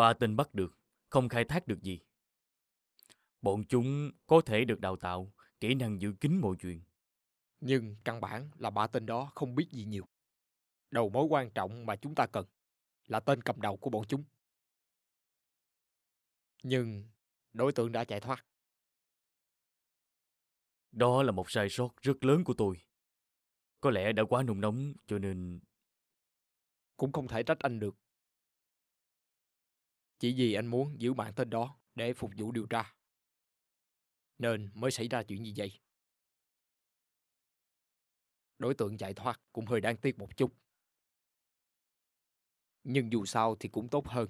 Ba tên bắt được, không khai thác được gì. Bọn chúng có thể được đào tạo, kỹ năng giữ kín mọi chuyện. Nhưng căn bản là ba tên đó không biết gì nhiều. Đầu mối quan trọng mà chúng ta cần là tên cầm đầu của bọn chúng. Nhưng đối tượng đã chạy thoát. Đó là một sai sót rất lớn của tôi. Có lẽ đã quá nung nóng cho nên... Cũng không thể trách anh được. Chỉ vì anh muốn giữ bản tên đó để phục vụ điều tra. Nên mới xảy ra chuyện như vậy. Đối tượng chạy thoát cũng hơi đáng tiếc một chút. Nhưng dù sao thì cũng tốt hơn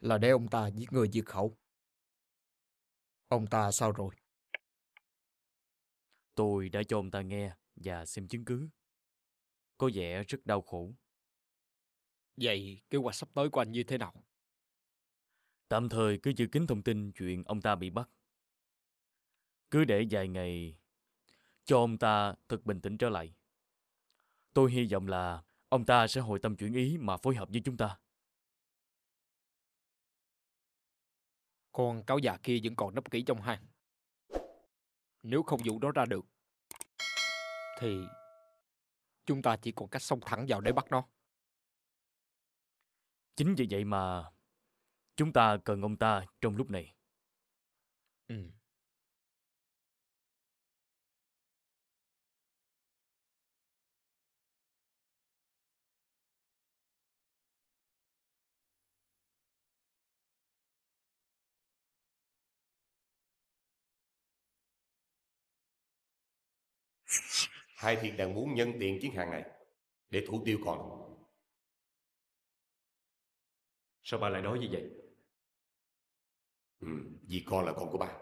là để ông ta giết người diệt khẩu. Ông ta sao rồi? Tôi đã cho ông ta nghe và xem chứng cứ. Có vẻ rất đau khổ. Vậy kế hoạch sắp tới của anh như thế nào? Tạm thời cứ giữ kín thông tin chuyện ông ta bị bắt. Cứ để vài ngày cho ông ta thật bình tĩnh trở lại. Tôi hy vọng là ông ta sẽ hồi tâm chuyển ý mà phối hợp với chúng ta. Con cáo già kia vẫn còn nấp kỹ trong hang. Nếu không vụ đó ra được, thì chúng ta chỉ còn cách xông thẳng vào để bắt nó. Chính vì vậy mà Chúng ta cần ông ta trong lúc này. Ừ. Hai thiên đang muốn nhân tiện chiến hàng này để thủ tiêu còn. Sao bà lại nói như vậy? ừ, vì con là con của ba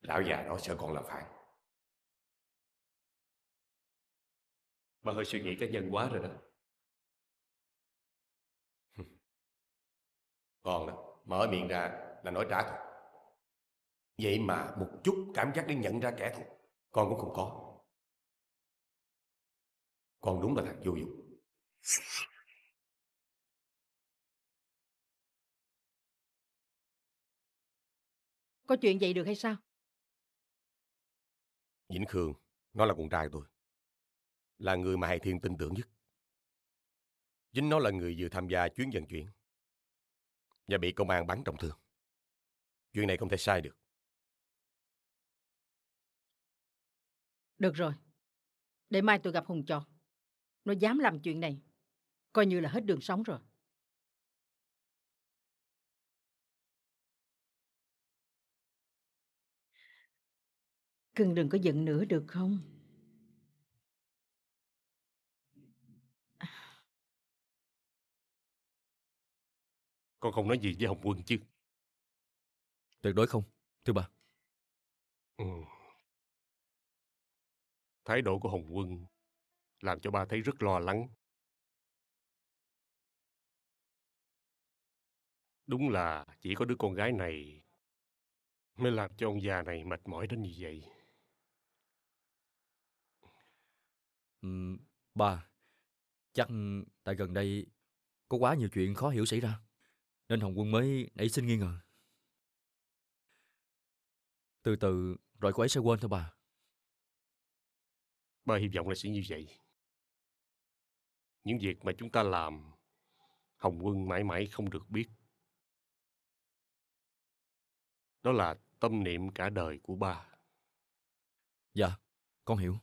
lão già đó sợ con làm phản ba hơi suy nghĩ cá nhân quá rồi đó con đó mở miệng ra là nói trả thôi vậy mà một chút cảm giác để nhận ra kẻ thù con cũng không có con đúng là thằng vô dụng Có chuyện vậy được hay sao? Vĩnh Khương, nó là con trai tôi. Là người mà Hải Thiên tin tưởng nhất. Chính nó là người vừa tham gia chuyến vận chuyển và bị công an bắn trọng thương. Chuyện này không thể sai được. Được rồi. Để mai tôi gặp Hùng cho. Nó dám làm chuyện này. Coi như là hết đường sống rồi. Cưng đừng có giận nữa được không? Con không nói gì với Hồng Quân chứ? Tuyệt đối không, thưa bà. Ừ. Thái độ của Hồng Quân làm cho ba thấy rất lo lắng. Đúng là chỉ có đứa con gái này mới làm cho ông già này mệt mỏi đến như vậy. Uhm, ba, chắc tại gần đây có quá nhiều chuyện khó hiểu xảy ra, nên Hồng Quân mới nảy sinh nghi ngờ. Từ từ rồi cô ấy sẽ quên thôi bà. Ba hy vọng là sẽ như vậy. Những việc mà chúng ta làm, Hồng Quân mãi mãi không được biết. Đó là tâm niệm cả đời của ba. Dạ, con hiểu.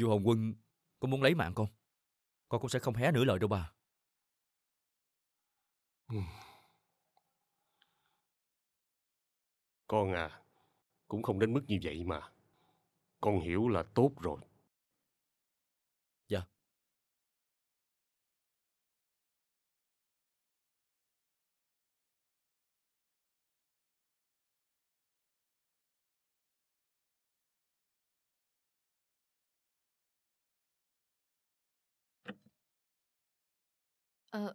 Vua Hồng Quân, có muốn lấy mạng con. Con cũng sẽ không hé nửa lời đâu bà. Ừ. Con à, cũng không đến mức như vậy mà. Con hiểu là tốt rồi. Ờ...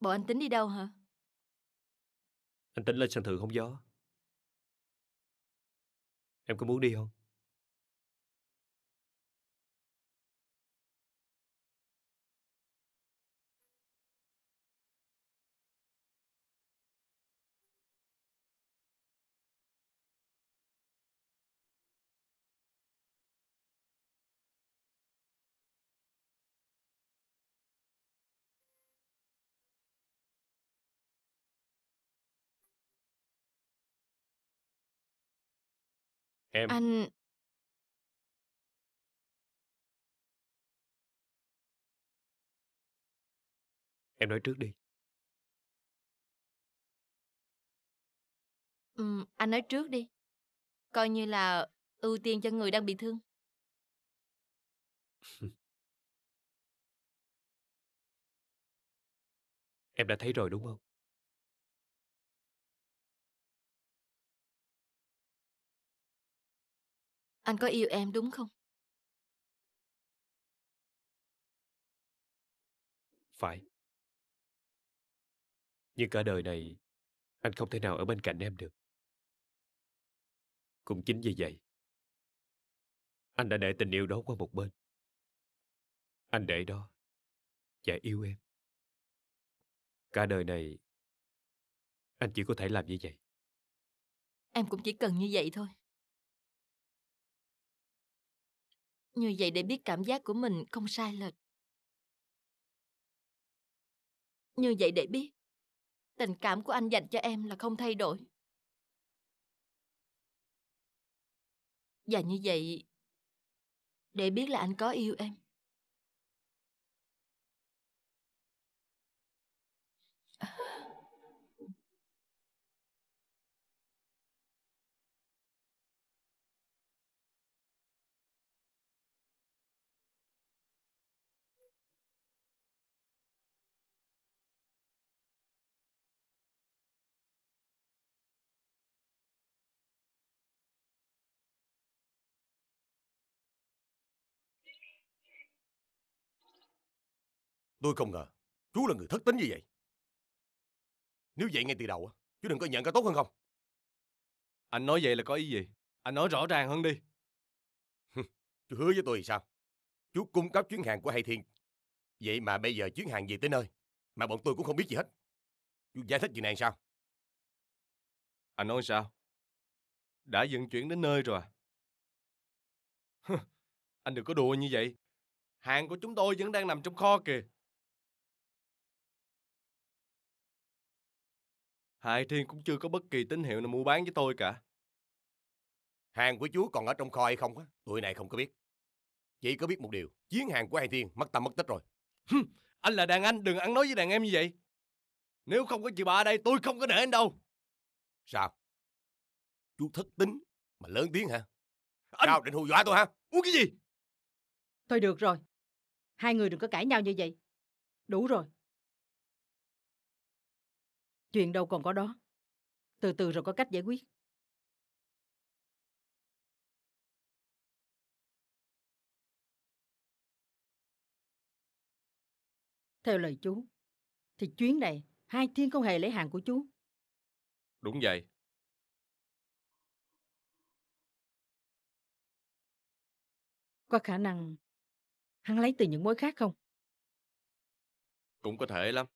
Bọn anh tính đi đâu hả? Anh tính lên sân thượng không gió Em có muốn đi không? Em Anh Em nói trước đi. ừ, anh nói trước đi. Coi như là ưu tiên cho người đang bị thương. Em đã thấy rồi đúng không? Anh có yêu em đúng không? Phải. Nhưng cả đời này, anh không thể nào ở bên cạnh em được. Cũng chính vì vậy, anh đã để tình yêu đó qua một bên. Anh để đó và yêu em. Cả đời này, anh chỉ có thể làm như vậy. Em cũng chỉ cần như vậy thôi. Như vậy để biết cảm giác của mình không sai lệch. Như vậy để biết tình cảm của anh dành cho em là không thay đổi. Và như vậy để biết là anh có yêu em. Tôi không ngờ chú là người thất tính như vậy. Nếu vậy ngay từ đầu, chú đừng có nhận có tốt hơn không? Anh nói vậy là có ý gì? Anh nói rõ ràng hơn đi. chú hứa với tôi thì sao? Chú cung cấp chuyến hàng của Hay Thiên. Vậy mà bây giờ chuyến hàng về tới nơi, mà bọn tôi cũng không biết gì hết. Chú giải thích chuyện này sao? Anh nói sao? Đã dừng chuyển đến nơi rồi à? anh đừng có đùa như vậy. Hàng của chúng tôi vẫn đang nằm trong kho kìa. Hải Thiên cũng chưa có bất kỳ tín hiệu nào mua bán với tôi cả. Hàng của chú còn ở trong kho hay không á, tụi này không có biết. Chỉ có biết một điều, chiến hàng của Hải Thiên mất tâm mất tích rồi. anh là đàn anh, đừng ăn nói với đàn em như vậy. Nếu không có chị ba ở đây, tôi không có để anh đâu. Sao? Chú thất tính mà lớn tiếng hả? Anh... Sao định hù dọa tôi hả? Muốn cái gì? Thôi được rồi. Hai người đừng có cãi nhau như vậy. Đủ rồi. Chuyện đâu còn có đó. Từ từ rồi có cách giải quyết. Theo lời chú, thì chuyến này hai thiên không hề lấy hàng của chú. Đúng vậy. Có khả năng hắn lấy từ những mối khác không? Cũng có thể lắm.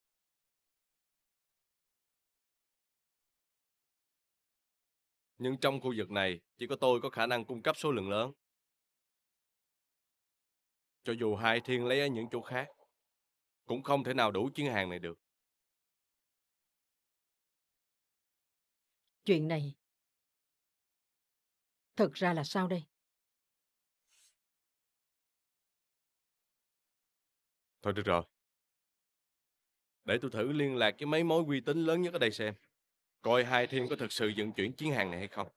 nhưng trong khu vực này chỉ có tôi có khả năng cung cấp số lượng lớn. Cho dù hai thiên lấy ở những chỗ khác, cũng không thể nào đủ chuyến hàng này được. Chuyện này thật ra là sao đây? Thôi được rồi. Để tôi thử liên lạc với mấy mối uy tín lớn nhất ở đây xem coi hai thiên có thực sự vận chuyển chiến hàng này hay không.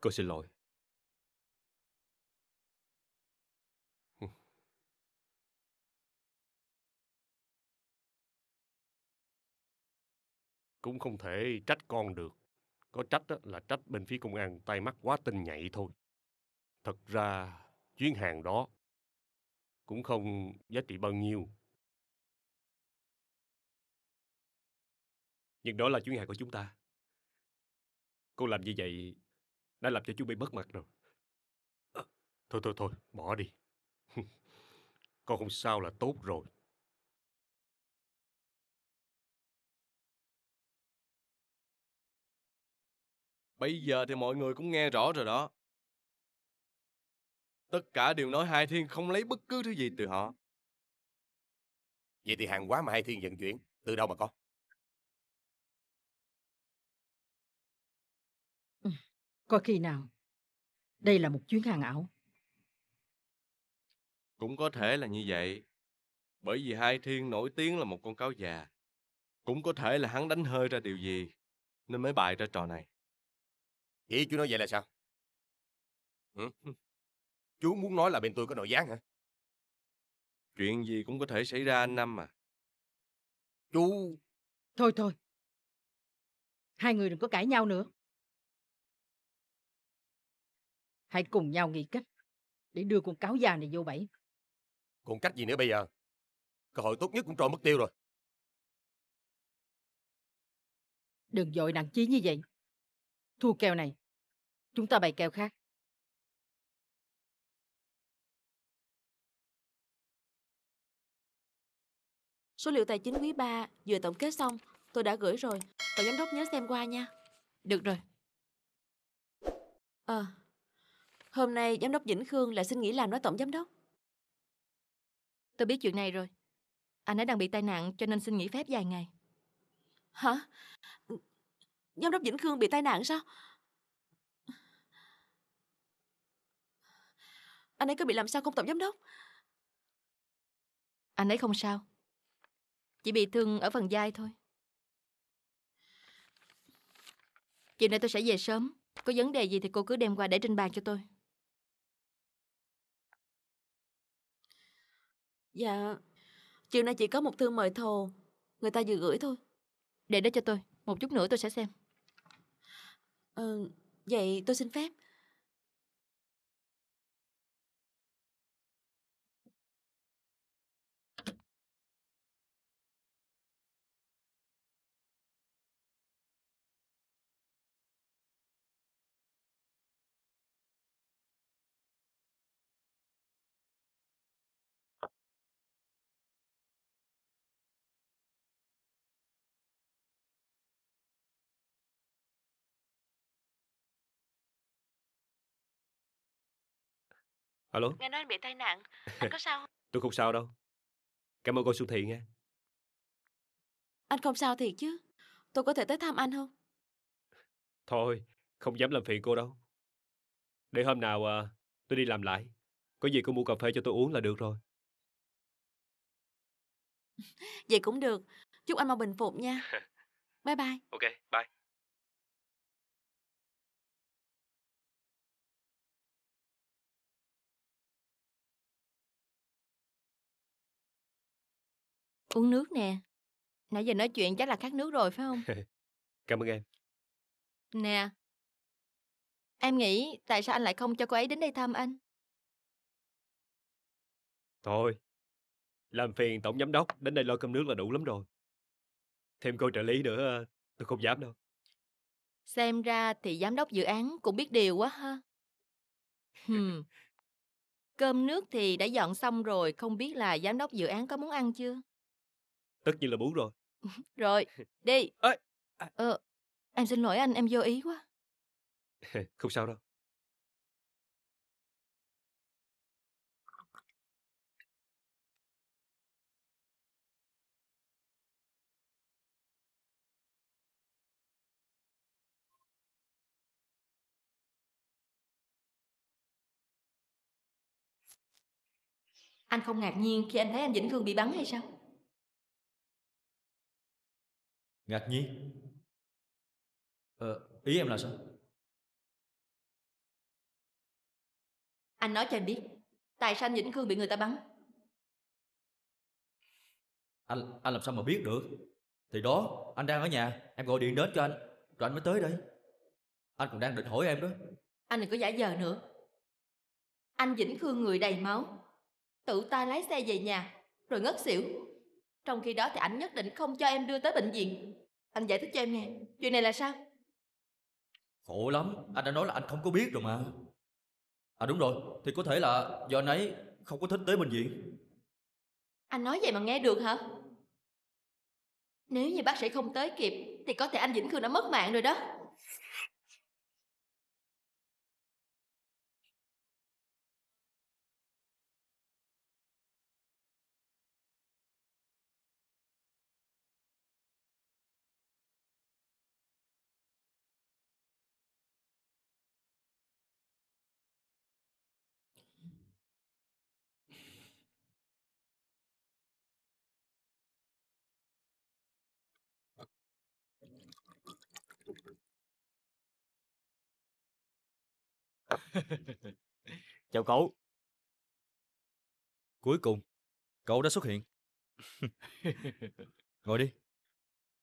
Cô xin lỗi cũng không thể trách con được có trách là trách bên phía công an tay mắt quá tinh nhạy thôi thật ra chuyến hàng đó cũng không giá trị bao nhiêu nhưng đó là chuyến hàng của chúng ta cô làm như vậy đã làm cho chú bị mất mặt rồi thôi thôi thôi bỏ đi con không sao là tốt rồi Bây giờ thì mọi người cũng nghe rõ rồi đó. Tất cả đều nói Hai Thiên không lấy bất cứ thứ gì từ họ. Vậy thì hàng hóa mà Hai Thiên vận chuyển, từ đâu mà có? Ừ, có khi nào đây là một chuyến hàng ảo? Cũng có thể là như vậy. Bởi vì Hai Thiên nổi tiếng là một con cáo già. Cũng có thể là hắn đánh hơi ra điều gì, nên mới bày ra trò này. Vậy chú nói vậy là sao? Ừ. Chú muốn nói là bên tôi có nội gián hả? Chuyện gì cũng có thể xảy ra anh Năm à. Chú... Thôi thôi. Hai người đừng có cãi nhau nữa. Hãy cùng nhau nghĩ cách để đưa con cáo già này vô bẫy. Còn cách gì nữa bây giờ? Cơ hội tốt nhất cũng trôi mất tiêu rồi. Đừng dội nặng chí như vậy. Thua kèo này, Chúng ta bày kèo khác. Số liệu tài chính quý 3 vừa tổng kết xong, tôi đã gửi rồi. Tổng giám đốc nhớ xem qua nha. Được rồi. Ờ, à, hôm nay giám đốc Vĩnh Khương lại xin nghỉ làm nói tổng giám đốc. Tôi biết chuyện này rồi. Anh ấy đang bị tai nạn cho nên xin nghỉ phép vài ngày. Hả? Giám đốc Vĩnh Khương bị tai nạn sao? Anh ấy có bị làm sao không tổng giám đốc Anh ấy không sao Chỉ bị thương ở phần vai thôi Chiều nay tôi sẽ về sớm Có vấn đề gì thì cô cứ đem qua để trên bàn cho tôi Dạ Chiều nay chỉ có một thư mời thồ Người ta vừa gửi thôi Để đó cho tôi Một chút nữa tôi sẽ xem ừ, Vậy tôi xin phép Alo Nghe nói anh bị tai nạn Anh có sao không? Tôi không sao đâu Cảm ơn cô Xuân Thị nghe Anh không sao thiệt chứ Tôi có thể tới thăm anh không? Thôi Không dám làm phiền cô đâu Để hôm nào à, tôi đi làm lại Có gì cô mua cà phê cho tôi uống là được rồi Vậy cũng được Chúc anh mau bình phục nha Bye bye Ok bye Uống nước nè. Nãy giờ nói chuyện chắc là khát nước rồi phải không? Cảm ơn em. Nè. Em nghĩ tại sao anh lại không cho cô ấy đến đây thăm anh? Thôi, làm phiền tổng giám đốc đến đây lo cơm nước là đủ lắm rồi. Thêm cô trợ lý nữa ờ, tôi không dám đâu. Xem ra thì giám đốc dự án cũng biết điều quá ha. Hmm. Cơm nước thì đã dọn xong rồi, không biết là giám đốc dự án có muốn ăn chưa? tất nhiên là bú rồi rồi đi Ê, à. ờ em xin lỗi anh em vô ý quá không sao đâu Anh không ngạc nhiên khi anh thấy anh Vĩnh Khương bị bắn hay sao? Ngạc nhiên ờ, Ý em là sao Anh nói cho em biết Tại sao anh Vĩnh Khương bị người ta bắn Anh anh làm sao mà biết được Thì đó anh đang ở nhà Em gọi điện đến cho anh Rồi anh mới tới đây Anh còn đang định hỏi em đó Anh đừng có giả giờ nữa Anh Vĩnh Khương người đầy máu Tự tay lái xe về nhà Rồi ngất xỉu Trong khi đó thì anh nhất định không cho em đưa tới bệnh viện anh giải thích cho em nghe Chuyện này là sao Khổ lắm Anh đã nói là anh không có biết rồi mà À đúng rồi Thì có thể là do anh ấy không có thích tới bệnh viện Anh nói vậy mà nghe được hả Nếu như bác sĩ không tới kịp Thì có thể anh Vĩnh Khương đã mất mạng rồi đó Chào cậu. Cuối cùng, cậu đã xuất hiện. Ngồi đi.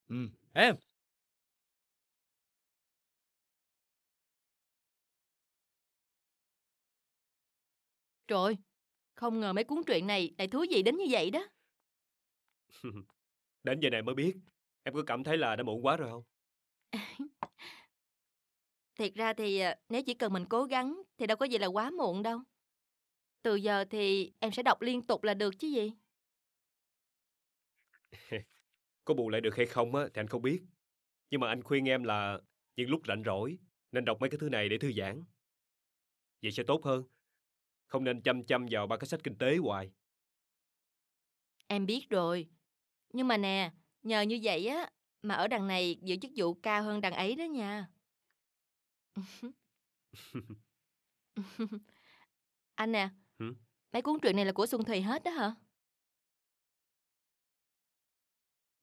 Ừ. Em! Trời không ngờ mấy cuốn truyện này lại thú vị đến như vậy đó. đến giờ này mới biết. Em có cảm thấy là đã muộn quá rồi không? Thiệt ra thì ờ, nếu chỉ cần mình cố gắng thì đâu có gì là quá muộn đâu. Từ giờ thì em sẽ đọc liên tục là được chứ gì. có bù lại được hay không á, thì anh không biết. Nhưng mà anh khuyên em là những lúc rảnh rỗi nên đọc mấy cái thứ này để thư giãn. Vậy sẽ tốt hơn. Không nên chăm chăm vào ba cái sách kinh tế hoài. Em biết rồi. Nhưng mà nè, nhờ như vậy á, mà ở đằng này giữ chức vụ cao hơn đằng ấy đó nha. Anh nè, Hử? mấy cuốn truyện này là của Xuân Thùy hết đó hả?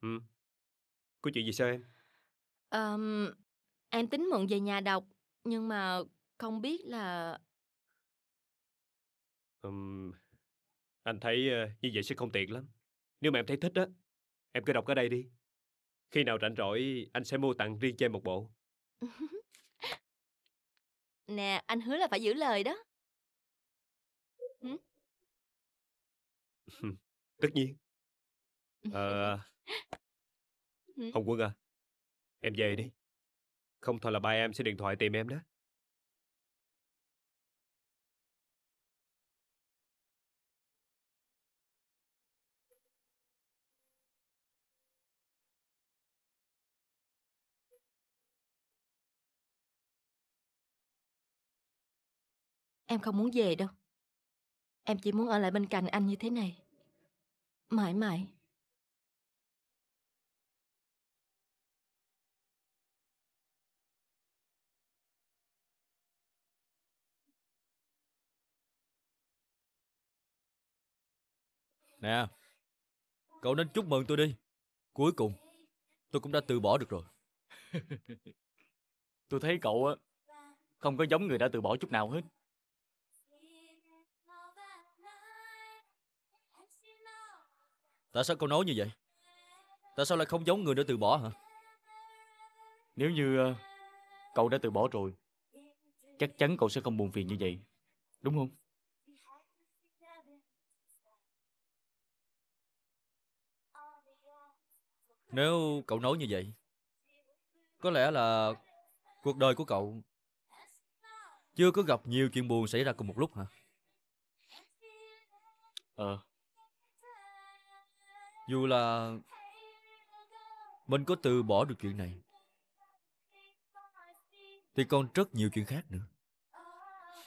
Ừ. Có chuyện gì sao em? Ờm, em tính mượn về nhà đọc, nhưng mà không biết là... Ừm, anh thấy ờ, như vậy sẽ không tiện lắm. Nếu mà em thấy thích á, em cứ đọc ở đây đi. Khi nào rảnh rỗi, anh sẽ mua tặng riêng cho em một bộ. Nè, anh hứa là phải giữ lời đó. Tất nhiên. Ờ, Hồng Quân à, em về đi. Không thôi là ba em sẽ điện thoại tìm em đó. Em không muốn về đâu Em chỉ muốn ở lại bên cạnh anh như thế này Mãi mãi Nè Cậu nên chúc mừng tôi đi Cuối cùng Tôi cũng đã từ bỏ được rồi Tôi thấy cậu á Không có giống người đã từ bỏ chút nào hết Tại sao cậu nói như vậy Tại sao lại không giống người đã từ bỏ hả Nếu như ờ, cậu đã từ bỏ rồi Chắc chắn cậu sẽ không buồn phiền như vậy Đúng không Nếu cậu nói như vậy Có lẽ là Cuộc đời của cậu Chưa có gặp nhiều chuyện buồn xảy ra cùng một lúc hả Ờ à. Dù là Mình có từ bỏ được chuyện này Thì còn rất nhiều chuyện khác nữa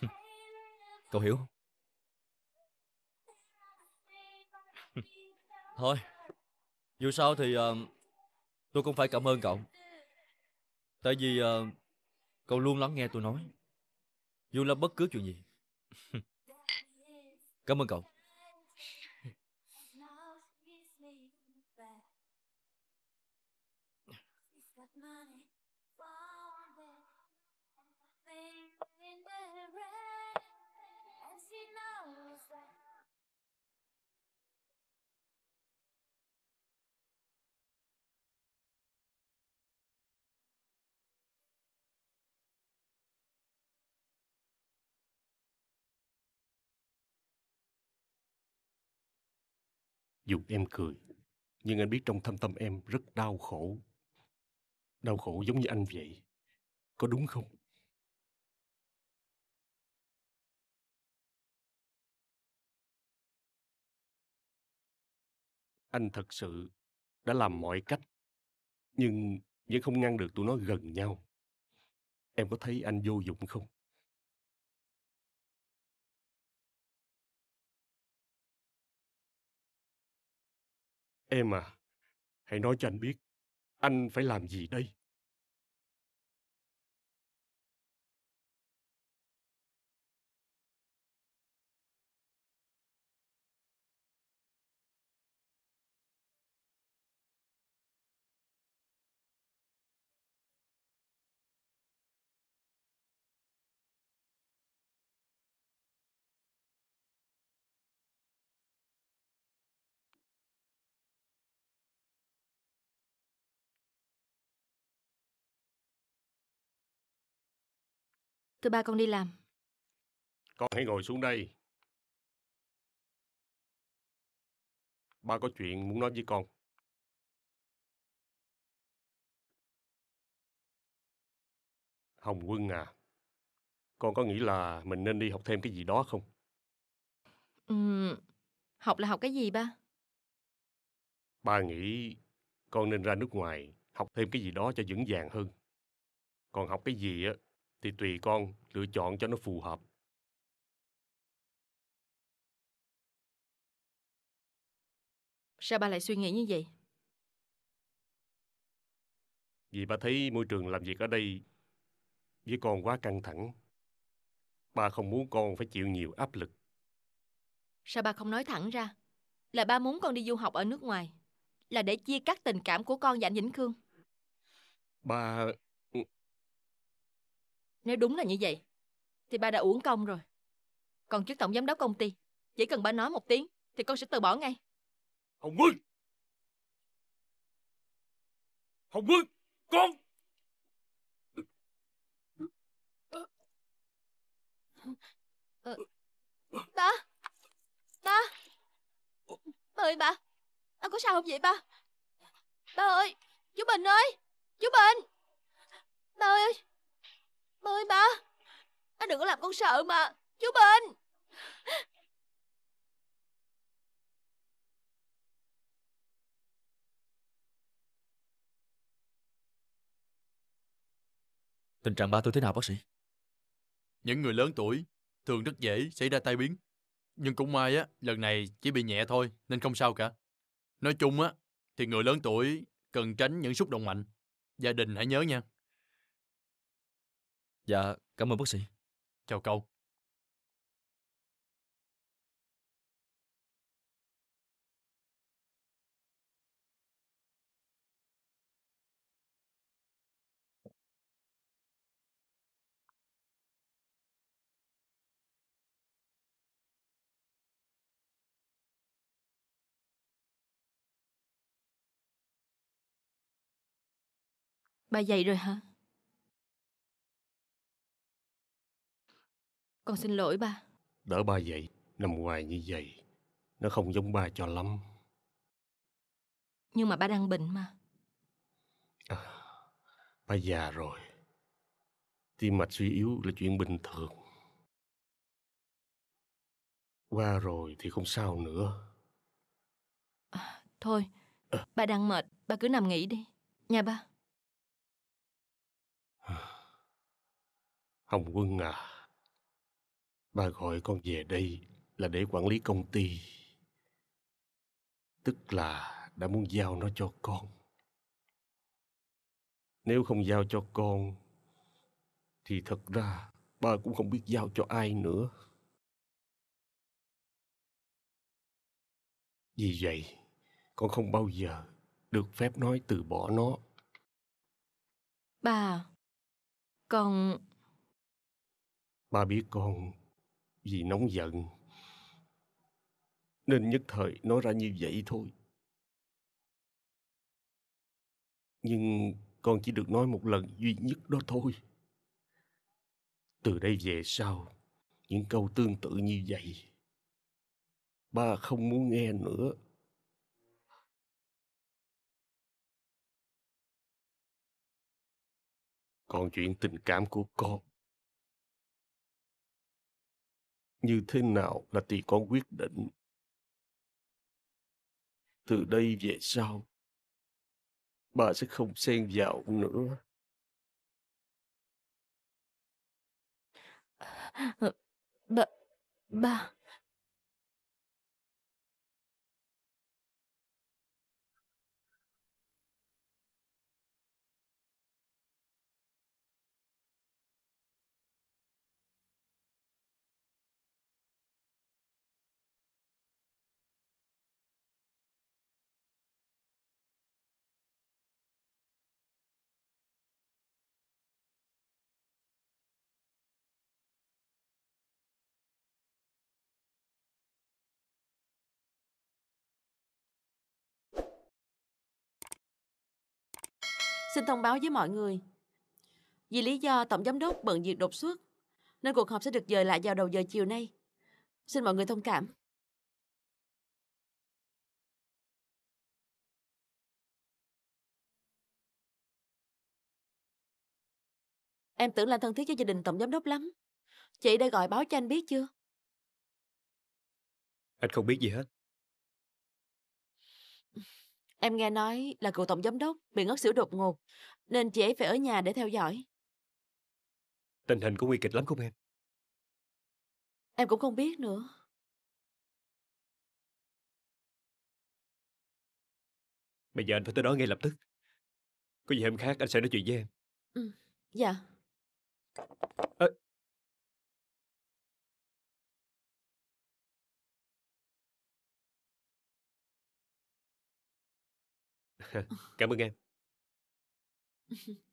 Cậu hiểu không? Thôi Dù sao thì uh, Tôi cũng phải cảm ơn cậu Tại vì uh, Cậu luôn lắng nghe tôi nói Dù là bất cứ chuyện gì Cảm ơn cậu Dù em cười, nhưng anh biết trong thâm tâm em rất đau khổ Đau khổ giống như anh vậy, có đúng không? Anh thật sự đã làm mọi cách, nhưng vẫn không ngăn được tụi nó gần nhau. Em có thấy anh vô dụng không? Em à, hãy nói cho anh biết anh phải làm gì đây? Thưa ba con đi làm Con hãy ngồi xuống đây Ba có chuyện muốn nói với con Hồng Quân à Con có nghĩ là mình nên đi học thêm cái gì đó không? Ừ, học là học cái gì ba? Ba nghĩ con nên ra nước ngoài học thêm cái gì đó cho vững vàng hơn. Còn học cái gì á thì tùy con lựa chọn cho nó phù hợp sao ba lại suy nghĩ như vậy vì ba thấy môi trường làm việc ở đây với con quá căng thẳng ba không muốn con phải chịu nhiều áp lực sao ba không nói thẳng ra là ba muốn con đi du học ở nước ngoài là để chia cắt tình cảm của con và anh Vĩnh Khương. Ba nếu đúng là như vậy, thì ba đã uổng công rồi. Còn trước tổng giám đốc công ty, chỉ cần ba nói một tiếng, thì con sẽ từ bỏ ngay. Hồng Quân! Hồng Quân! Con! ba! Ba! Ba ơi ba! Ba có sao không vậy ba? Ba ơi! Chú Bình ơi! Chú Bình! Ba ơi! bơi mà, Anh đừng có làm con sợ mà Chú Bình Tình trạng ba tôi thế nào bác sĩ Những người lớn tuổi Thường rất dễ xảy ra tai biến Nhưng cũng may á Lần này chỉ bị nhẹ thôi Nên không sao cả Nói chung á Thì người lớn tuổi Cần tránh những xúc động mạnh Gia đình hãy nhớ nha Dạ, cảm ơn bác sĩ. Chào cậu. Bà dậy rồi hả? Con xin lỗi ba Đỡ ba vậy Nằm ngoài như vậy Nó không giống ba cho lắm Nhưng mà ba đang bệnh mà à, Ba già rồi Tim mạch suy yếu là chuyện bình thường Qua rồi thì không sao nữa à, Thôi à. Ba đang mệt Ba cứ nằm nghỉ đi Nha ba Hồng Quân à Ba gọi con về đây là để quản lý công ty. Tức là đã muốn giao nó cho con. Nếu không giao cho con, thì thật ra ba cũng không biết giao cho ai nữa. Vì vậy, con không bao giờ được phép nói từ bỏ nó. ba, con... Ba biết con vì nóng giận nên nhất thời nói ra như vậy thôi nhưng con chỉ được nói một lần duy nhất đó thôi từ đây về sau những câu tương tự như vậy ba không muốn nghe nữa còn chuyện tình cảm của con như thế nào là tùy con quyết định từ đây về sau bà sẽ không xen vào nữa ba ờ, ba Xin thông báo với mọi người. Vì lý do Tổng Giám đốc bận việc đột xuất, nên cuộc họp sẽ được dời lại vào đầu giờ chiều nay. Xin mọi người thông cảm. Em tưởng là thân thiết với gia đình Tổng Giám đốc lắm. Chị đã gọi báo cho anh biết chưa? Anh không biết gì hết. Em nghe nói là cựu tổng giám đốc bị ngất xỉu đột ngột, nên chị ấy phải ở nhà để theo dõi. Tình hình có nguy kịch lắm không em? Em cũng không biết nữa. Bây giờ anh phải tới đó ngay lập tức. Có gì hôm khác anh sẽ nói chuyện với em. Ừ, dạ. À, Cảm ơn em.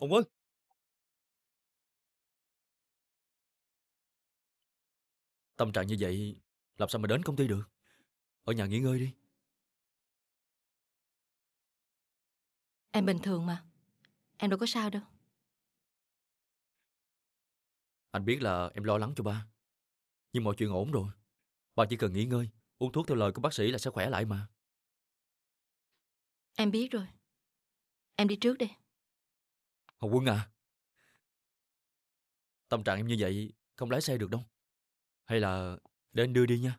Ông Quân Tâm trạng như vậy Làm sao mà đến công ty được Ở nhà nghỉ ngơi đi Em bình thường mà Em đâu có sao đâu Anh biết là em lo lắng cho ba Nhưng mọi chuyện ổn rồi Ba chỉ cần nghỉ ngơi Uống thuốc theo lời của bác sĩ là sẽ khỏe lại mà Em biết rồi Em đi trước đi Hồng Quân à Tâm trạng em như vậy Không lái xe được đâu hay là để anh đưa đi nha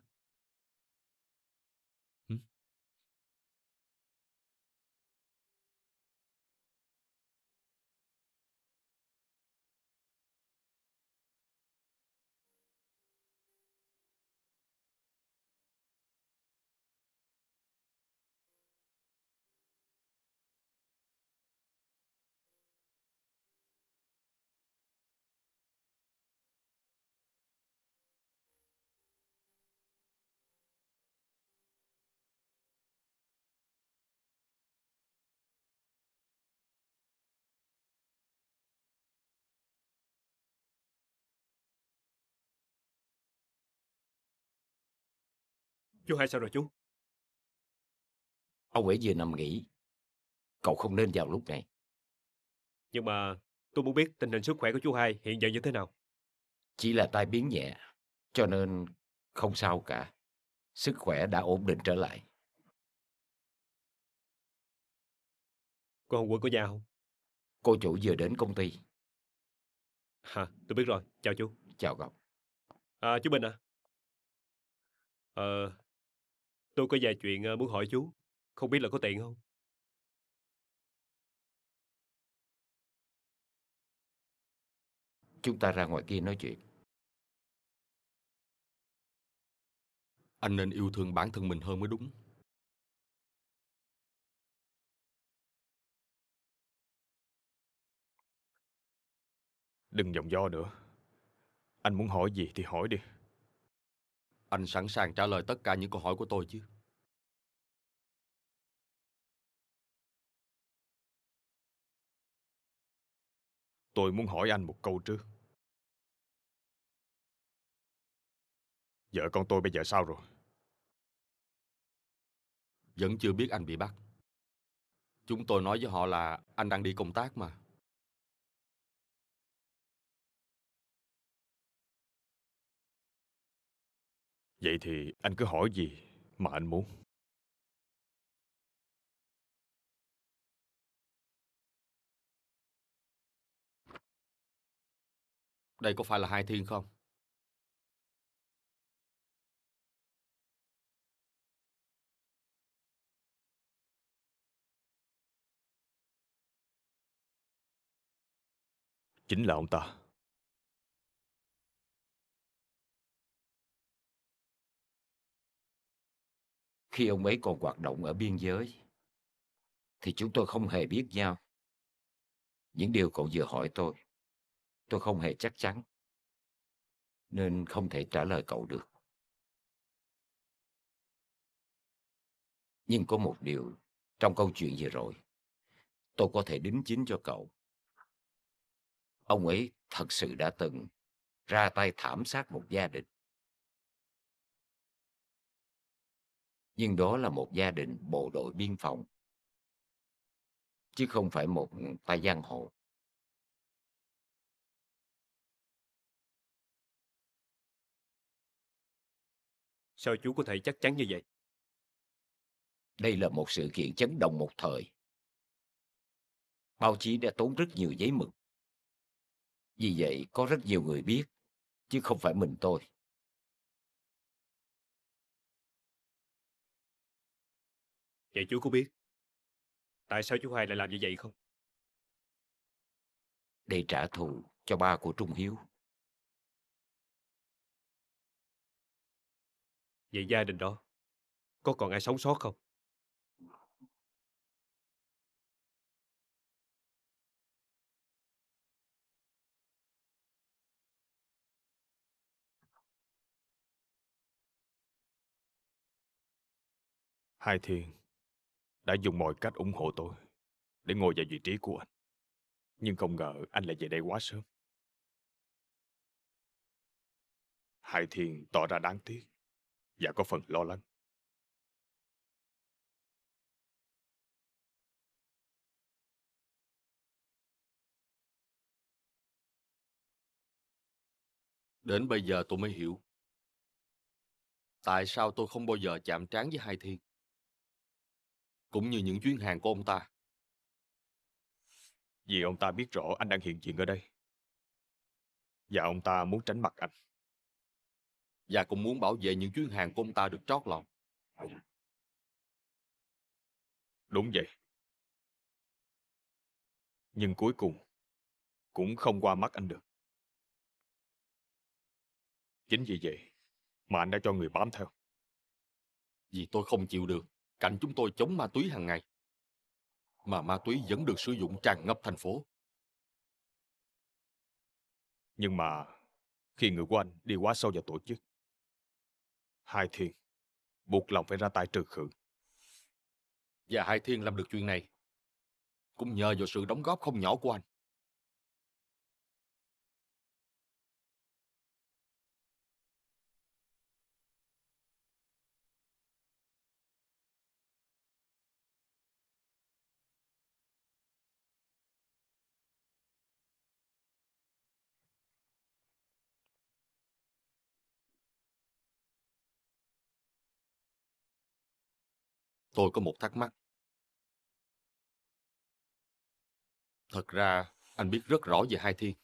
Chú Hai sao rồi chú? Ông ấy vừa nằm nghỉ. Cậu không nên vào lúc này. Nhưng mà tôi muốn biết tình hình sức khỏe của chú Hai hiện giờ như thế nào. Chỉ là tai biến nhẹ, cho nên không sao cả. Sức khỏe đã ổn định trở lại. Cô Hồng Quân có nhà không? Cô chủ vừa đến công ty. Hả, tôi biết rồi. Chào chú. Chào cậu. À, chú Bình à? Ờ, à, Tôi có vài chuyện ờ, muốn hỏi chú, không biết là có tiện không? Chúng ta ra ngoài kia nói chuyện. Anh nên yêu thương bản thân mình hơn mới đúng. Đừng dòng do nữa. Anh muốn hỏi gì thì hỏi đi. Anh sẵn sàng trả lời tất cả những câu hỏi của tôi chứ? Tôi muốn hỏi anh một câu trước. Vợ con tôi bây giờ sao rồi? Vẫn chưa biết anh bị bắt. Chúng tôi nói với họ là anh đang đi công tác mà. Vậy thì anh cứ hỏi gì mà anh muốn. Đây có phải là hai thiên không? Chính là ông ta. Khi ông ấy còn hoạt động ở biên giới, thì chúng tôi không hề biết nhau. Những điều cậu vừa hỏi tôi, tôi không hề chắc chắn, nên không thể trả lời cậu được. Nhưng có một điều trong câu chuyện vừa rồi, tôi có thể đính chính cho cậu. Ông ấy thật sự đã từng ra tay thảm sát một gia đình. nhưng đó là một gia đình bộ đội biên phòng chứ không phải một tay giang hồ sao chú có thể chắc chắn như vậy đây là một sự kiện chấn động một thời báo chí đã tốn rất nhiều giấy mực vì vậy có rất nhiều người biết chứ không phải mình tôi Vậy chú có biết tại sao chú hai lại làm như vậy không? Để trả thù cho ba của Trung Hiếu. Vậy gia đình đó có còn ai sống sót không? Hai Thiên đã dùng mọi cách ủng hộ tôi để ngồi vào vị trí của anh. Nhưng không ngờ anh lại về đây quá sớm. Hải Thiên tỏ ra đáng tiếc và có phần lo lắng. Đến bây giờ tôi mới hiểu Tại sao tôi không bao giờ chạm trán với Hai Thiên cũng như những chuyến hàng của ông ta. Vì ông ta biết rõ anh đang hiện diện ở đây. Và ông ta muốn tránh mặt anh. Và cũng muốn bảo vệ những chuyến hàng của ông ta được trót lọt. Đúng vậy. Nhưng cuối cùng, cũng không qua mắt anh được. Chính vì vậy mà anh đã cho người bám theo. Vì tôi không chịu được cạnh chúng tôi chống ma túy hàng ngày. Mà ma túy vẫn được sử dụng tràn ngập thành phố. Nhưng mà khi người của anh đi quá sâu vào tổ chức, Hai Thiên buộc lòng phải ra tay trừ khử. Và Hai Thiên làm được chuyện này cũng nhờ vào sự đóng góp không nhỏ của anh. Tôi có một thắc mắc. Thật ra, anh biết rất rõ về Hai Thiên.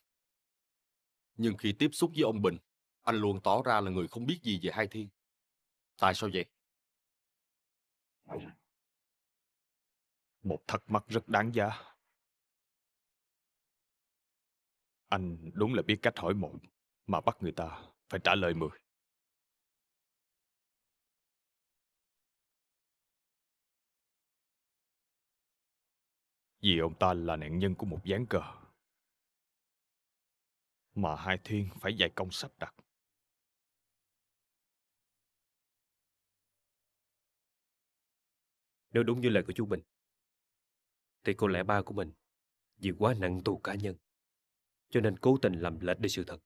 Nhưng khi tiếp xúc với ông Bình, anh luôn tỏ ra là người không biết gì về Hai Thiên. Tại sao vậy? Một thắc mắc rất đáng giá. Anh đúng là biết cách hỏi một mà bắt người ta phải trả lời mười. Vì ông ta là nạn nhân của một gián cờ Mà Hai Thiên phải dạy công sắp đặt Nếu đúng như lời của chú Bình Thì cô lẽ ba của mình Vì quá nặng tù cá nhân Cho nên cố tình làm lệch đi sự thật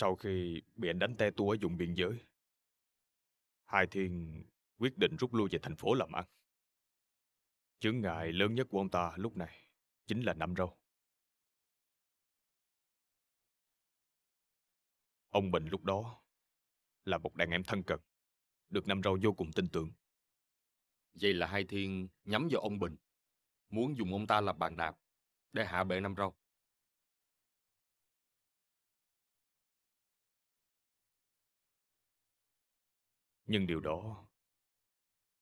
Sau khi bị anh đánh te tua ở vùng biên giới, Hai Thiên quyết định rút lui về thành phố làm ăn. Chướng ngại lớn nhất của ông ta lúc này chính là năm râu. Ông Bình lúc đó là một đàn em thân cận, được năm râu vô cùng tin tưởng. Vậy là Hai Thiên nhắm vào ông Bình, muốn dùng ông ta làm bàn đạp để hạ bệ năm râu. Nhưng điều đó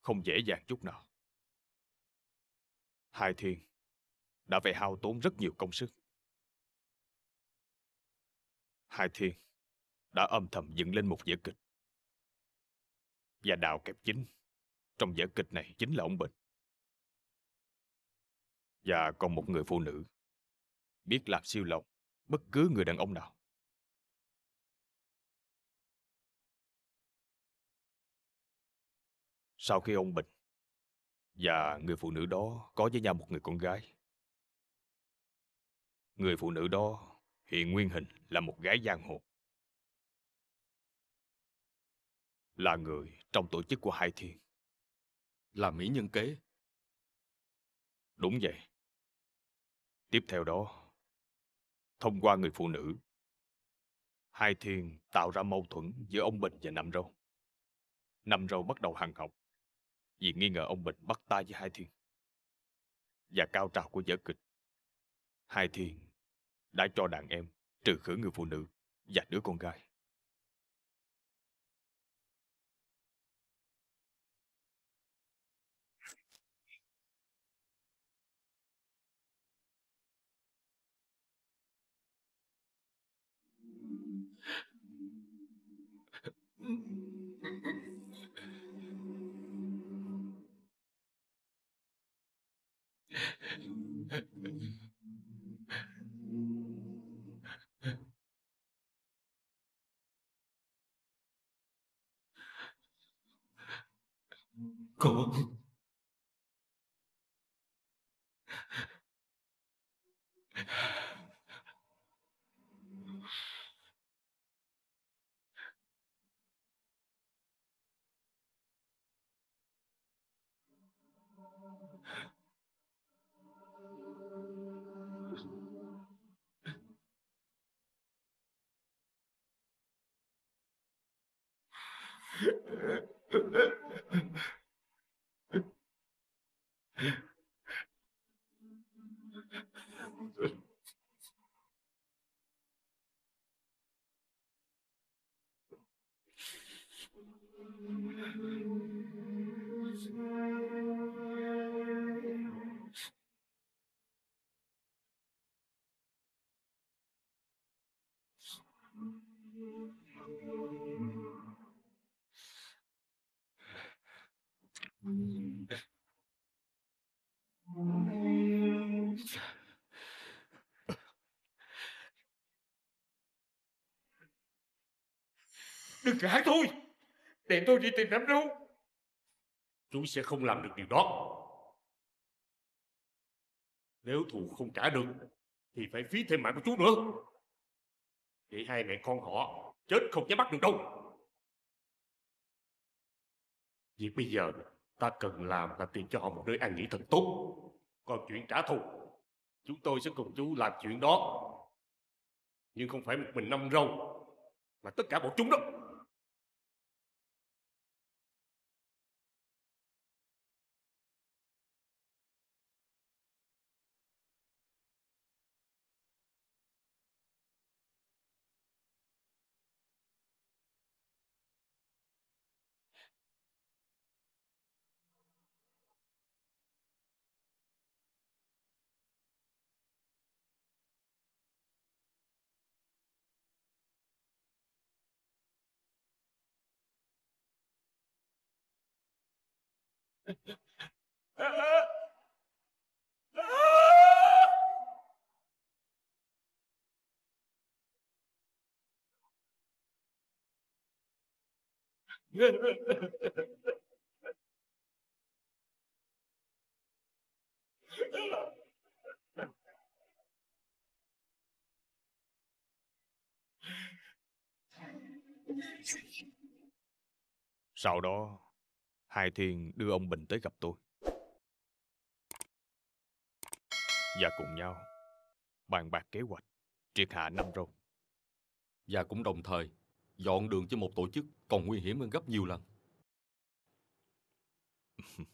không dễ dàng chút nào. Hai thiên đã phải hao tốn rất nhiều công sức. Hai thiên đã âm thầm dựng lên một vở kịch. Và đạo kẹp chính trong vở kịch này chính là ông Bình. Và còn một người phụ nữ biết làm siêu lòng bất cứ người đàn ông nào. sau khi ông bệnh và người phụ nữ đó có với nhau một người con gái. Người phụ nữ đó hiện nguyên hình là một gái giang hồ. Là người trong tổ chức của Hai Thiên. Là mỹ nhân kế. Đúng vậy. Tiếp theo đó, thông qua người phụ nữ, Hai Thiên tạo ra mâu thuẫn giữa ông Bình và Năm Râu. Năm Râu bắt đầu hằng học vì nghi ngờ ông Bình bắt tay với Hai Thiên. Và cao trào của vở kịch, Hai Thiên đã cho đàn em trừ khử người phụ nữ và đứa con gái. 狗。Thank you. Đừng gạt tôi Để tôi đi tìm đám râu Chú sẽ không làm được điều đó Nếu thù không trả được Thì phải phí thêm mạng của chú nữa Vậy hai mẹ con họ Chết không dám bắt được đâu Việc bây giờ ta cần làm là tìm cho họ một nơi an nghỉ thật tốt Còn chuyện trả thù Chúng tôi sẽ cùng chú làm chuyện đó Nhưng không phải một mình năm râu Mà tất cả bọn chúng đó Sau đó Hai Thiên đưa ông Bình tới gặp tôi. Và cùng nhau, bàn bạc kế hoạch, triệt hạ năm râu. Và cũng đồng thời, dọn đường cho một tổ chức còn nguy hiểm hơn gấp nhiều lần.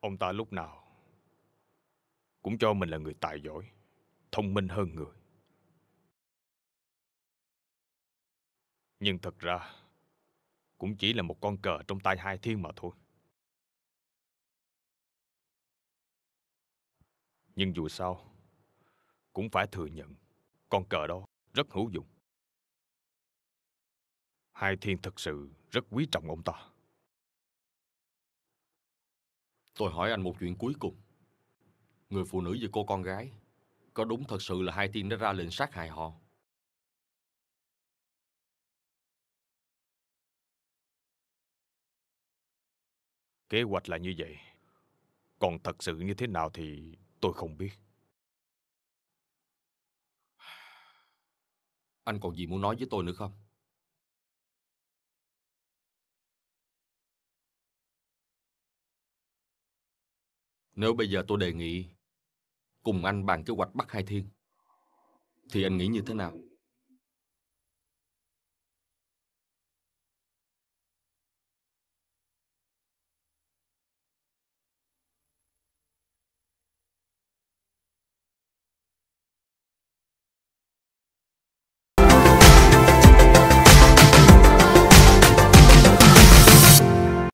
ông ta lúc nào cũng cho mình là người tài giỏi, thông minh hơn người. Nhưng thật ra Cũng chỉ là một con cờ trong tay hai thiên mà thôi Nhưng dù sao Cũng phải thừa nhận Con cờ đó rất hữu dụng Hai thiên thật sự rất quý trọng ông ta Tôi hỏi anh một chuyện cuối cùng Người phụ nữ và cô con gái Có đúng thật sự là hai thiên đã ra lệnh sát hại họ Kế hoạch là như vậy. Còn thật sự như thế nào thì tôi không biết. Anh còn gì muốn nói với tôi nữa không? Nếu bây giờ tôi đề nghị cùng anh bàn kế hoạch bắt hai thiên, thì anh nghĩ như thế nào?